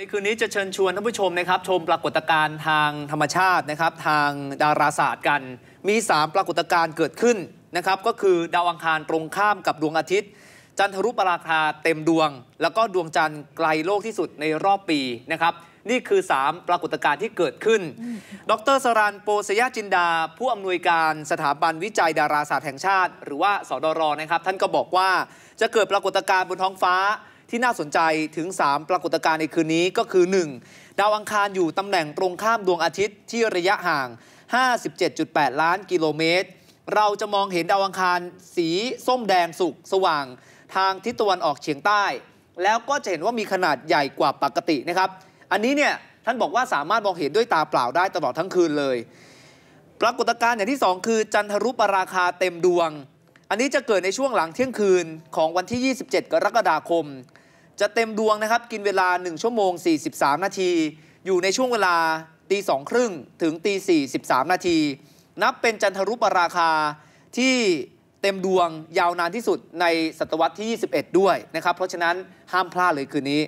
ในคืนนี้จะเชิญชวนท่านผู้ชมนะครับชมปรากฏการณ์ทางธรรมชาตินะครับทางดาราศาสตร์กัน มี 3 ปรากฏการณ์เกิดขึ้นนะครับก็คือดาวอังคารตรงข้ามกับดวงอาทิตย์ จันทรุปราคาเต็มดวง แล้วก็ดวงจันทร์ไกลโลกที่สุดในรอบปีนะครับนี่คือ 3 ปรากฏการณ์ที่เกิดขึ้น ดรสรานโปสยาจินดา ผู้อำนวยการสถาบันวิจัยดาราศาสตร์แห่งชาติ หรือว่าสดรนะครับท่านก็บอกว่าจะเกิดปรากฏการณ์บนท้องฟ้าที่น่าสนใจถึง 3 ปรากฏการณ์ในคืนนี้ก็คือ 1. ดาวอังคารอยู่ตำแหน่งตรงข้ามดวงอาทิตย์ที่ระยะห่าง 57.8 ล้านกิโลเมตร เราจะมองเห็นดาวอังคารสีส้มแดงสุกสว่าง ทางทิศตะวันออกเฉียงใต้ แล้วก็จะเห็นว่ามีขนาดใหญ่กว่าปกตินะครับ อันนี้เนี่ยท่านบอกว่าสามารถมองเห็นด้วยตาเปล่าได้ตลอดทั้งคืนเลย ปรากฏการณ์อย่างที่ 2 คือ จันทรุปราคาเต็มดวง อันนี้จะเกิดในช่วงหลังเที่ยงคืนของวันที่ 27 กรกฎาคมจะเต็มดวงนะครับกินเวลา 1 ชั่วโมง 43 นาที อยู่ในช่วงเวลาตีสองครึ่งถึงตีสี่สิบสามนาที นับเป็นจันทรุปราคาที่เต็มดวงยาวนานที่สุดในศตวรรษที่ 21 ด้วยนะครับเพราะฉะนั้นห้ามพลาดเลยคืนนี้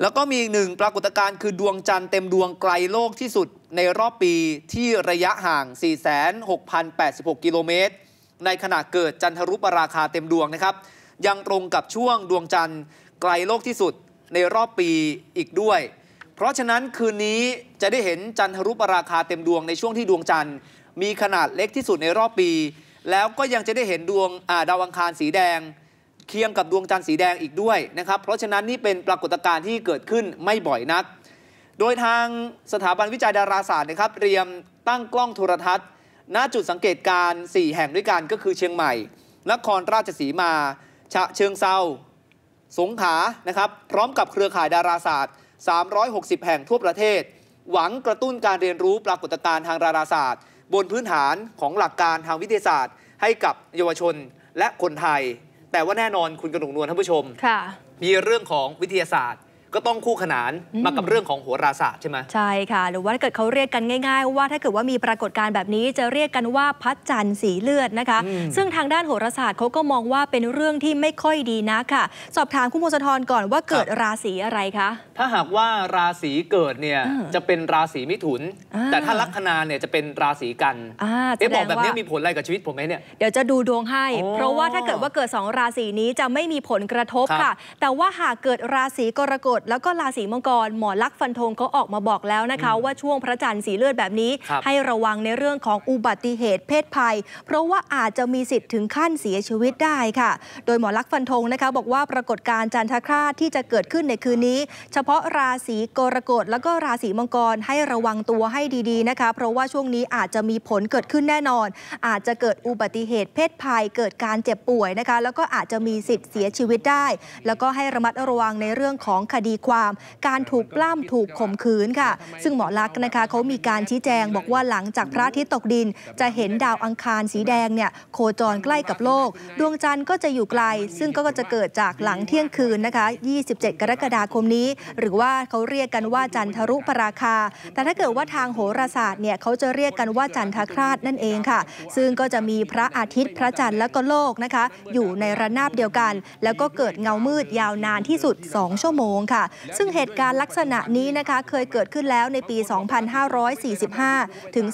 แล้วก็มีอีกหนึ่งปรากฏการณ์คือดวงจันทร์เต็มดวงไกลโลกที่สุดในรอบปีที่ระยะห่าง 4 6 8 6 กิโลเมตร ในขณะเกิดจันทรุปราคาเต็มดวงนะครับ ยังตรงกับช่วงดวงจันทร์ไกลโลกที่สุดในรอบปีอีกด้วย เพราะฉะนั้นคืนนี้จะได้เห็นจันทรุปราคาเต็มดวงในช่วงที่ดวงจันทร์ มีขนาดเล็กที่สุดในรอบปี แล้วก็ยังจะได้เห็นดวงดาวอังคารสีแดงเคียงกับดวงจันทร์สีแดงอีกด้วยนะครับ เพราะฉะนั้นนี่เป็นปรากฏการณ์ที่เกิดขึ้นไม่บ่อยนัก โดยทางสถาบันวิจัยดาราศาสตร์นะครับ เตรียมตั้งกล้องโทรทัศน์ณจุดสังเกตการ4แห่งด้วยกันก็คือเชียงใหม่ นครราชสีมาฉะเชิงเซาสงขา นะครับ พร้อมกับเครือข่ายดาราศาสตร์ 360 แห่งทั่วประเทศ หวังกระตุ้นการเรียนรู้ปรากฏการณ์ทางดาราศาสตร์ บนพื้นฐานของหลักการทางวิทยาศาสตร์ ให้กับเยาวชนและคนไทย แต่ว่าแน่นอนคุณกระหนุกนวลท่านผู้ชม มีเรื่องของวิทยาศาสตร์ก็ต้องคู่ขนานมากับเรื่องของโหราศาสตร์ใช่ไหมใช่ค่ะ หรือว่าถ้าเกิดเขาเรียกกันง่าย ๆ ว่าถ้าเกิดว่ามีปรากฏการณ์แบบนี้จะเรียกกันว่าพัดจันทร์สีเลือดนะคะ ซึ่งทางด้านโหราศาสตร์เขาก็มองว่าเป็นเรื่องที่ไม่ค่อยดีนะค่ะสอบถามคุณมงทอรก่อนว่าเกิดราศีอะไรคะถ้าหากว่าราศีเกิดเนี่ยจะเป็นราศีมิถุน แต่ถ้าลัคนาเนี่ยจะเป็นราศีกันเอ๊ะบอกแบบนี้มีผลอะไรกับชีวิตผมไหมเนี่ยเดี๋ยวจะดูดวงให้ เพราะว่าถ้าเกิดว่าเกิด2ราศีนี้จะไม่มีผลกระทบค่ะ แต่ว่าหากเกิดราศีกรกฎแล้วก็ราศีมังกรหมอลักษ์ฟันธงเขาออกมาบอกแล้วนะคะว่าช่วงพระจันทร์สีเลือดแบบนี้ ให้ระวังในเรื่องของอุบัติเหตุเพศภัย เพราะว่าอาจจะมีสิทธิ์ถึงขั้นเสียชีวิตได้ค่ะ โดยหมอลักษ์ฟันธงนะคะบอกว่าปรากฏการณ์จันทคราที่จะเกิดขึ้นในคืนนี้ เฉพาะราศีกรกฎ แล้วก็ราศีมังกรให้ระวังตัวให้ดีๆนะคะ เพราะว่าช่วงนี้อาจจะมีผลเกิดขึ้นแน่นอน อาจจะเกิดอุบัติเหตุเพศภัยเกิดการเจ็บป่วยนะคะแล้วก็อาจจะมีสิทธิ์เสียชีวิตได้ แล้วก็ให้ระมัดระวังในเรื่องของคดีีความการถูกปล้ำถูกข่มขืนค่ะ ซึ่งหมอลักษ์นะคะเขามีการชี้แจงบอกว่าหลังจากพระอาทิตย์ตกดิน จะเห็นดาวอังคารสีแดงเนี่ยโคจรใกล้กับโลกดวงจันทร์ก็จะอยู่ไกล ซึ่งก็จะเกิดจากหลังเที่ยงคืนนะคะ 27 กรกฎาคมนี้ หรือว่าเขาเรียกกันว่าจันทรุปราคา แต่ถ้าเกิดว่าทางโหราศาสตร์เนี่ยเขาจะเรียกกันว่าจันทคราตนั่นเองค่ะ ซึ่งก็จะมีพระอาทิตย์ พระจันทร์และก็โลกนะคะ อยู่ในระนาบเดียวกัน แล้วก็เกิดเงามืดยาวนานที่สุด 2 ชั่วโมงค่ะ่ะซึ่งเหตุการณ์ลักษณะนี้นะคะเคยเกิดขึ้นแล้วในปี 2545 ถึง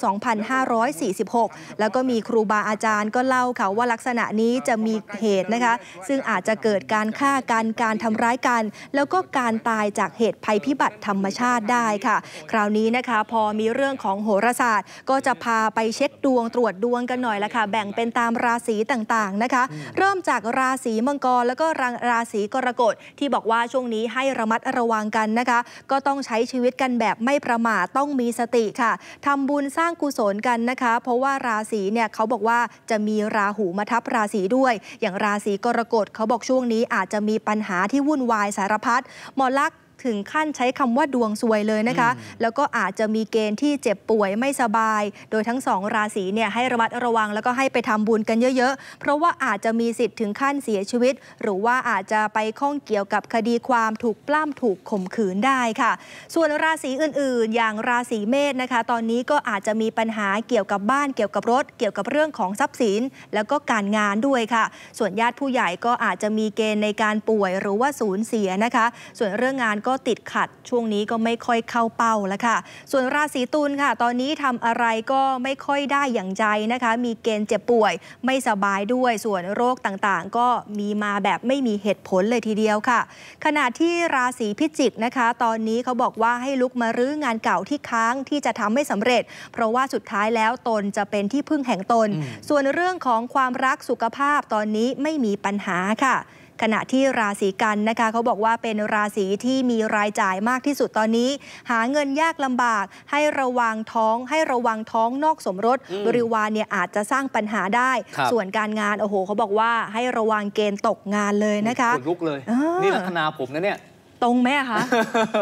2546 แล้วก็มีครูบาอาจารย์ก็เล่าค่ะว่าลักษณะนี้จะมีเหตุนะคะ ซึ่งอาจจะเกิดการฆ่ากันการทำร้ายกัน แล้วก็การตายจากเหตุภัยพิบัติธรรมชาติได้ค่ะ คราวนี้นะคะพอมีเรื่องของโหราศาสตร์ ก็จะพาไปเช็คดวงตรวจดวงกันหน่อยละค่ะแบ่งเป็นตามราศีต่างๆนะคะ เริ่มจากราศีมังกรแล้วก็ราศีกรกฎที่บอกว่าช่วงนี้ให้ระมัดระวังกันนะคะ ก็ต้องใช้ชีวิตกันแบบไม่ประมาทต้องมีสติค่ะ ทำบุญสร้างกุศลกันนะคะ เพราะว่าราศีเนี่ยเขาบอกว่าจะมีราหูมาทับราศีด้วย อย่างราศีกรกฎเขาบอกช่วงนี้อาจจะมีปัญหาที่วุ่นวายสารพัดหมอลักษถึงขั้นใช้คำว่าดวงซวยเลยนะคะ แล้วก็อาจจะมีเกณฑ์ที่เจ็บป่วยไม่สบาย โดยทั้งสองราศีเนี่ยให้ระมัดระวังแล้วก็ให้ไปทำบุญกันเยอะๆเพราะว่าอาจจะมีสิทธิ์ถึงขั้นเสียชีวิต หรือว่าอาจจะไปข้องเกี่ยวกับคดีความถูกปล้ำถูกข่มขืนได้ค่ะ ส่วนราศีอื่นๆ อย่างราศีเมษนะคะ ตอนนี้ก็อาจจะมีปัญหาเกี่ยวกับบ้านเกี่ยวกับรถ เกี่ยวกับเรื่องของทรัพย์สิน แล้วก็การงานด้วยค่ะ ส่วนญาติผู้ใหญ่ก็อาจจะมีเกณฑ์ในการป่วยหรือว่าสูญเสียนะคะ ส่วนเรื่องงานกก็ติดขัดช่วงนี้ก็ไม่ค่อยเข้าเป้าแล้วค่ะ ส่วนราศีตุลค่ะ ตอนนี้ทำอะไรก็ไม่ค่อยได้อย่างใจนะคะ มีเกณฑ์เจ็บป่วย ไม่สบายด้วยส่วนโรคต่างๆ ก็มีมาแบบไม่มีเหตุผลเลยทีเดียวค่ะ ขณะที่ราศีพิจิกนะคะ ตอนนี้เขาบอกว่าให้ลุกมารื้องานเก่าที่ค้างที่จะทำไม่สำเร็จ เพราะว่าสุดท้ายแล้วตนจะเป็นที่พึ่งแห่งตน ส่วนเรื่องของความรักสุขภาพตอนนี้ไม่มีปัญหาค่ะขณะที่ราศีกันนะคะเขาบอกว่าเป็นราศีที่มีรายจ่ายมากที่สุดตอนนี้ หาเงินยากลำบาก ให้ระวังท้อง ให้ระวังท้องนอกสมรสบริวารเนี่ยอาจจะสร้างปัญหาได้ ส่วนการงานโอ้โห เขาบอกว่าให้ระวังเกณฑ์ตกงานเลยนะคะลุกเลย นี่ลัคนาผมนะเนี่ยตรงไหมคะ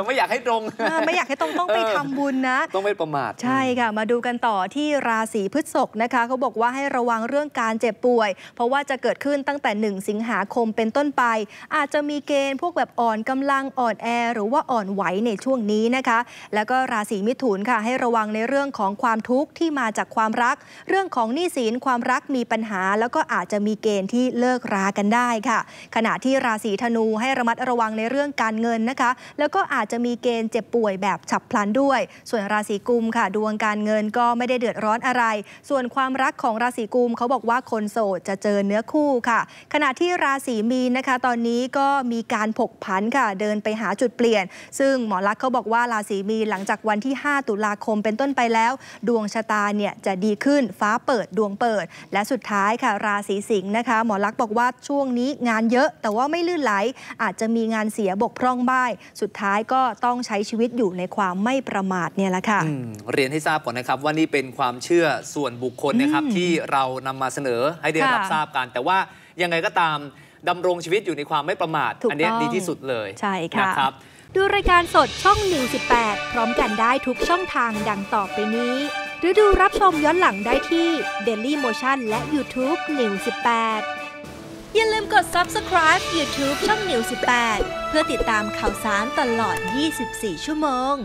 ไม่อยากให้ตรงไม่อยากให้ตรง ต้องไปทำบุญนะ ต้องไม่ประมาทใช่ค่ะมาดูกันต่อที่ราศีพฤษภนะคะ เขาบอกว่าให้ระวังเรื่องการเจ็บป่วย เพราะว่าจะเกิดขึ้นตั้งแต่ 1 สิงหาคมเป็นต้นไป อาจจะมีเกณฑ์ พวกแบบอ่อนกำลังอ่อนแอหรือว่าอ่อนไหวในช่วงนี้นะคะ แล้วก็ราศีมิถุนค่ะให้ระวังในเรื่องของความทุกข์ที่มาจากความรัก เรื่องของหนี้สินความรักมีปัญหาแล้วก็อาจจะมีเกณฑ์ที่เลิกรากันได้ค่ะ ขณะที่ราศีธนูให้ระมัดระวังในเรื่องการเงินงินนะคะ แล้วก็อาจจะมีเกณฑ์เจ็บป่วยแบบฉับพลันด้วย ส่วนราศีกุมค่ะดวงการเงินก็ไม่ได้เดือดร้อนอะไร ส่วนความรักของราศีกุมเขาบอกว่าคนโสดจะเจอเนื้อคู่ค่ะ ขณะที่ราศีมีนนะคะ ตอนนี้ก็มีการผกผันค่ะเดินไปหาจุดเปลี่ยน ซึ่งหมอลักเขาบอกว่าราศีมีนหลังจากวันที่ 5 ตุลาคมเป็นต้นไปแล้ว ดวงชะตาเนี่ยจะดีขึ้นฟ้าเปิดดวงเปิด และสุดท้ายค่ะราศีสิงห์นะคะ หมอลักบอกว่าช่วงนี้งานเยอะ แต่ว่าไม่ลื่นไหล อาจจะมีงานเสียบกพร่องต้องบ่ายสุดท้ายก็ต้องใช้ชีวิตอยู่ในความไม่ประมาทเนี่ยแหละค่ะเรียนให้ทราบก่อนนะครับว่านี่เป็นความเชื่อส่วนบุคคลนะครับที่เรานำมาเสนอให้ได้รับทราบกัน แต่ว่ายังไงก็ตามดำรงชีวิตอยู่ในความไม่ประมาทอันนี้ดีที่สุดเลยใช่ค่ะนะครับดูรายการสดช่อง118พร้อมกันได้ทุกช่องทางดังต่อไปนี้ หรือดูรับชมย้อนหลังได้ที่ Daily Motion และ YouTube 118อย่าลืมกด subscribe YouTube ช่อง118เพื่อติดตามข่าวสารตลอด 24 ชั่วโมง